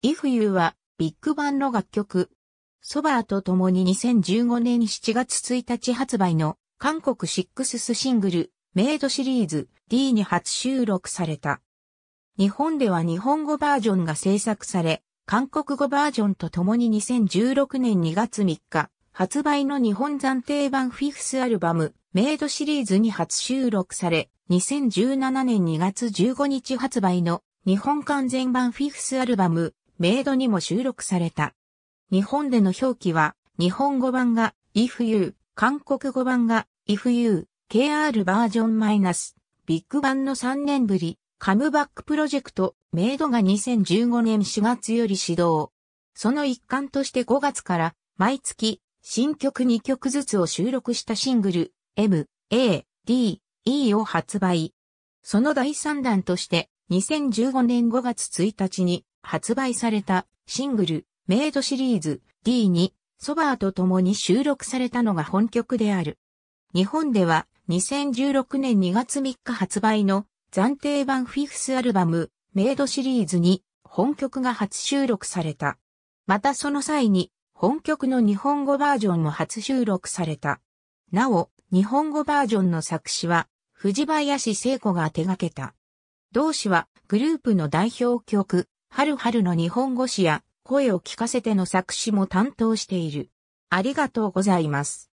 If You はビッグバンの楽曲。ソバーと共に2015年7月1日発売の韓国シックスシングルメイドシリーズ D に初収録された。日本では日本語バージョンが制作され、韓国語バージョンと共に2016年2月3日発売の日本暫定版フィフスアルバムメイドシリーズに初収録され、2017年2月15日発売の日本完全版フィフスアルバムメイドにも収録された。日本での表記は、日本語版が If You、韓国語版が If You、KR バージョンマイナス、ビッグ版の3年ぶり、カムバックプロジェクト、メイドが2015年4月より始動。その一環として5月から、毎月、新曲2曲ずつを収録したシングル、M、A、D、E を発売。その第3弾として、2015年5月1日に、発売されたシングル、メイドシリーズ D にソバーと共に収録されたのが本曲である。日本では2016年2月3日発売の暫定版フィフスアルバム、メイドシリーズに本曲が初収録された。またその際に本曲の日本語バージョンも初収録された。なお、日本語バージョンの作詞は藤林聖子が手掛けた。同詞はグループの代表曲春春の日本語詞や声を聞かせての作詞も担当している。ありがとうございます。